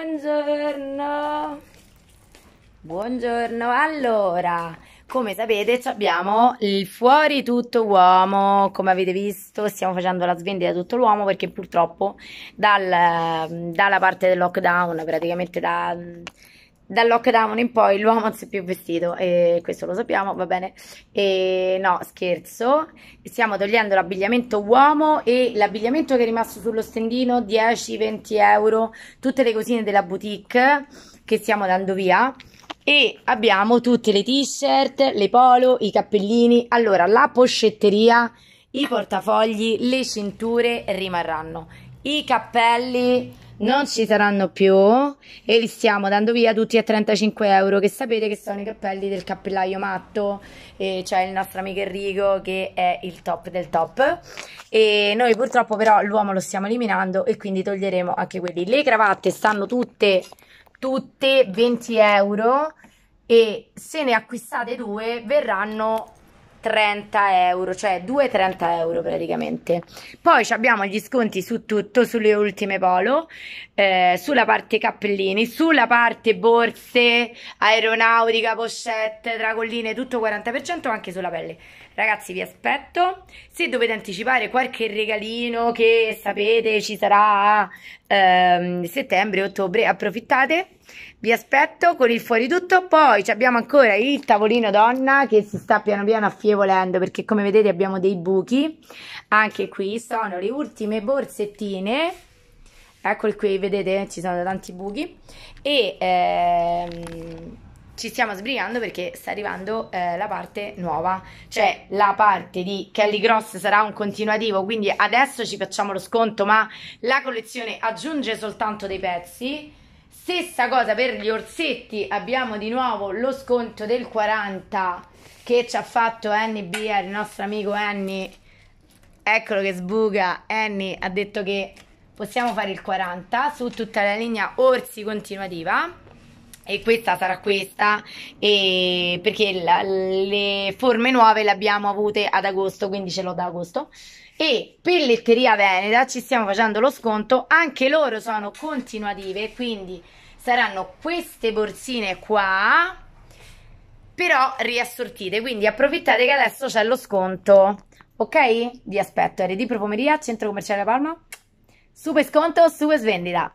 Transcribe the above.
Buongiorno! Buongiorno, allora, come sapete abbiamo il fuori tutto uomo, come avete visto stiamo facendo la svendita tutto l'uomo perché purtroppo dal, dalla parte del lockdown, praticamente da dal lockdown in poi l'uomo non si è più vestito e questo lo sappiamo, va bene. E no, scherzo, stiamo togliendo l'abbigliamento uomo e l'abbigliamento che è rimasto sullo stendino 10-20 euro, tutte le cosine della boutique che stiamo dando via e abbiamo tutte le t-shirt, le polo, i cappellini. Allora, la poscetteria, i portafogli, le cinture rimarranno. I cappelli non ci saranno più e li stiamo dando via tutti a 35 euro che sapete che sono i cappelli del cappellaio matto e c'è il nostro amico Enrico che è il top del top e noi purtroppo però l'uomo lo stiamo eliminando e quindi toglieremo anche quelli le cravatte stanno tutte tutte 20 euro e se ne acquistate due verranno 30 euro, cioè 2-30 euro praticamente. Poi abbiamo gli sconti su tutto, sulle ultime polo, eh, sulla parte cappellini, sulla parte borse, aeronautica, pochette, tracolline, tutto 40%, anche sulla pelle. Ragazzi vi aspetto, se dovete anticipare qualche regalino che sapete ci sarà a ehm, settembre, ottobre, approfittate vi aspetto con il fuori tutto. Poi abbiamo ancora il tavolino donna che si sta piano piano affievolendo perché come vedete abbiamo dei buchi. Anche qui sono le ultime borsettine. Eccoli qui, vedete ci sono tanti buchi. E ehm, ci stiamo sbrigando perché sta arrivando eh, la parte nuova. Cioè la parte di Kelly Cross sarà un continuativo. Quindi adesso ci facciamo lo sconto ma la collezione aggiunge soltanto dei pezzi Stessa cosa per gli orsetti, abbiamo di nuovo lo sconto del 40 che ci ha fatto Annie Beer, eh, il nostro amico Annie. Eccolo che sbuca, Annie ha detto che possiamo fare il 40 su tutta la linea orsi continuativa e questa sarà questa e perché la, le forme nuove le abbiamo avute ad agosto quindi ce l'ho da agosto e Pelletteria Veneta ci stiamo facendo lo sconto anche loro sono continuative quindi saranno queste borsine qua però riassortite quindi approfittate che adesso c'è lo sconto ok? vi aspetto a Redi Profumeria Centro Commerciale Palma super sconto super svendita